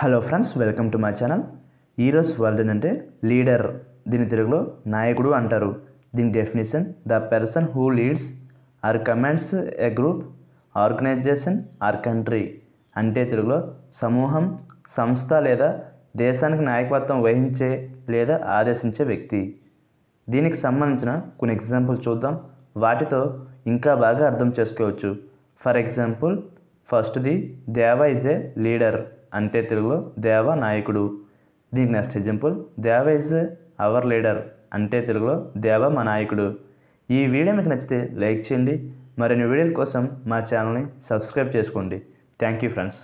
hello friends welcome to my channel ఈరోజు world ఏంటంటే leader దీని తెలుగులో నాయకుడు అంటారు దీని definition the person who leads or commands a group organization or country అంటే తెలుగులో సమూహం సంస్థ లేదా దేశానికి నాయకత్వం వహించే లేదా ఆదేశించే వ్యక్తి దీనికి సంబంధించిన కొన్ని ఎగ్జాంపుల్ చూద్దాం వాటితో ఇంకా బాగా అర్థం చేసుకోవచ్చు ఫర్ ఎగ్జాంపుల్ ఫస్ట్ది దేవా ఇస్ ఏ లీడర్ అంటే తెలుగులో దేవ నాయకుడు దీనికి next example Deva is our leader అంటే తెలుగులో దేవ మా నాయకుడు ఈ వీడియో మీకు నచ్చితే లైక్ చేయండి మరిన్ని వీడియోల కోసం మా ఛానల్ని సబ్స్క్రైబ్ చేసుకోండి థ్యాంక్ యూ ఫ్రెండ్స్